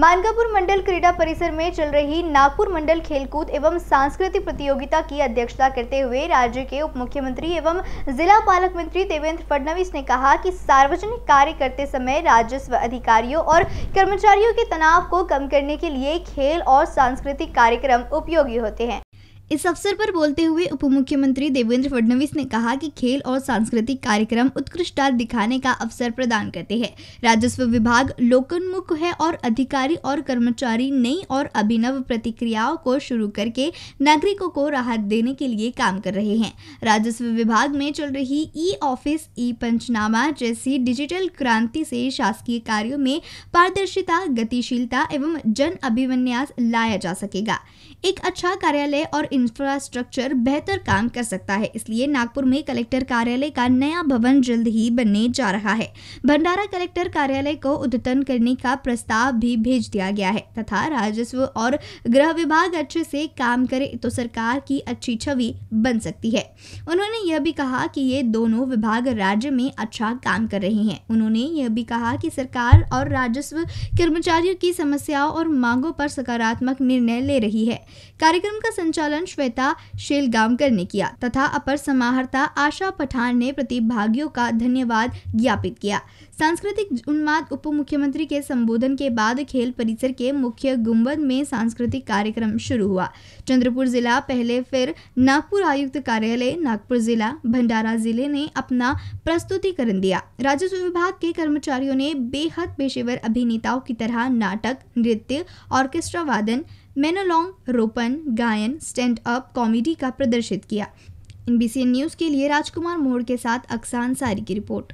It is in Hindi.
मानकापुर मंडल क्रीडा परिसर में चल रही नागपुर मंडल खेलकूद एवं सांस्कृतिक प्रतियोगिता की अध्यक्षता करते हुए राज्य के उप मुख्यमंत्री एवं जिला पालक मंत्री देवेंद्र फडणवीस ने कहा कि सार्वजनिक कार्य करते समय राजस्व अधिकारियों और कर्मचारियों के तनाव को कम करने के लिए खेल और सांस्कृतिक कार्यक्रम उपयोगी होते हैं इस अवसर पर बोलते हुए उप मुख्यमंत्री देवेंद्र फडणवीस ने कहा कि खेल और सांस्कृतिक कार्यक्रम उत्कृष्टता दिखाने का अवसर प्रदान करते हैं राजस्व विभाग लोकन्मुख है और अधिकारी और कर्मचारी नई और अभिनव प्रतिक्रियाओं को शुरू करके नागरिकों को राहत देने के लिए काम कर रहे हैं राजस्व विभाग में चल रही ई ऑफिस ई पंचनामा जैसी डिजिटल क्रांति से शासकीय कार्यो में पारदर्शिता गतिशीलता एवं जन अभिविन्यास लाया जा सकेगा एक अच्छा कार्यालय और इंफ्रास्ट्रक्चर बेहतर काम कर सकता है इसलिए नागपुर में कलेक्टर कार्यालय का नया भवन जल्द ही बनने जा रहा है भंडारा कलेक्टर कार्यालय को उद्यतन करने का प्रस्ताव भी भेज दिया गया है तथा राजस्व और गृह विभाग अच्छे से काम करे तो सरकार की अच्छी छवि बन सकती है उन्होंने यह भी कहा कि ये दोनों विभाग राज्य में अच्छा काम कर रहे हैं उन्होंने यह भी कहा कि सरकार और राजस्व कर्मचारियों की समस्याओं और मांगों पर सकारात्मक निर्णय ले रही है कार्यक्रम का संचालन श्वेता शेलगांवकर ने किया तथा अपर समाहर्ता आशा पठान ने प्रतिभागियों का धन्यवाद ज्ञापित किया सांस्कृतिक उन्माद उप मुख्यमंत्री के संबोधन के बाद खेल परिसर के मुख्य गुम्बद में सांस्कृतिक कार्यक्रम शुरू हुआ चंद्रपुर जिला पहले फिर नागपुर आयुक्त कार्यालय नागपुर जिला भंडारा जिले ने अपना प्रस्तुतिकरण दिया राजस्व विभाग के कर्मचारियों ने बेहद पेशेवर अभिनेताओं की तरह नाटक नृत्य ऑर्केस्ट्रा वादन मेनोलॉन्ग रोपन गायन स्टैंड अप कॉमेडी का प्रदर्शित किया एन न्यूज़ के लिए राजकुमार मोड़ के साथ अक्सान सारी की रिपोर्ट